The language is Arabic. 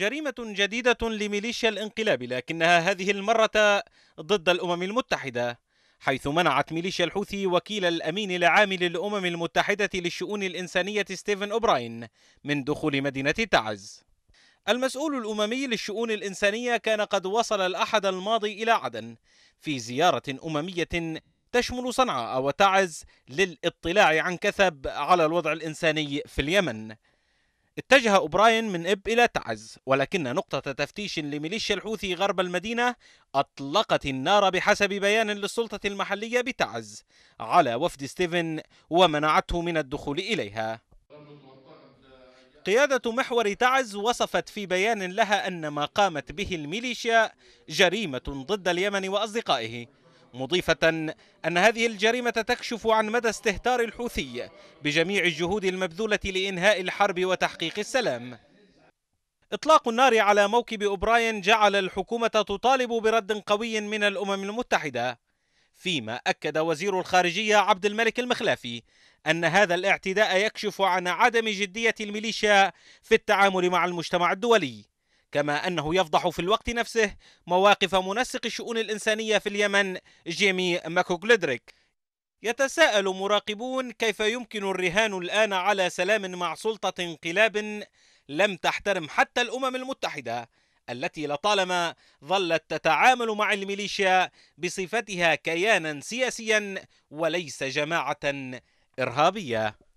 جريمة جديدة لميليشيا الانقلاب لكنها هذه المرة ضد الأمم المتحدة حيث منعت ميليشيا الحوثي وكيل الأمين العام للأمم المتحدة للشؤون الإنسانية ستيفن أوبراين من دخول مدينة تعز المسؤول الأممي للشؤون الإنسانية كان قد وصل الأحد الماضي إلى عدن في زيارة أممية تشمل صنعاء وتعز للاطلاع عن كثب على الوضع الإنساني في اليمن اتجه أوبراين من إب إلى تعز ولكن نقطة تفتيش لميليشيا الحوثي غرب المدينة أطلقت النار بحسب بيان للسلطة المحلية بتعز على وفد ستيفن ومنعته من الدخول إليها قيادة محور تعز وصفت في بيان لها أن ما قامت به الميليشيا جريمة ضد اليمن وأصدقائه مضيفة أن هذه الجريمة تكشف عن مدى استهتار الحوثي بجميع الجهود المبذولة لإنهاء الحرب وتحقيق السلام إطلاق النار على موكب أوبراين جعل الحكومة تطالب برد قوي من الأمم المتحدة فيما أكد وزير الخارجية عبد الملك المخلافي أن هذا الاعتداء يكشف عن عدم جدية الميليشيا في التعامل مع المجتمع الدولي كما أنه يفضح في الوقت نفسه مواقف منسق الشؤون الإنسانية في اليمن جيمي ماكوغليدريك يتساءل مراقبون كيف يمكن الرهان الآن على سلام مع سلطة انقلاب لم تحترم حتى الأمم المتحدة التي لطالما ظلت تتعامل مع الميليشيا بصفتها كيانا سياسيا وليس جماعة إرهابية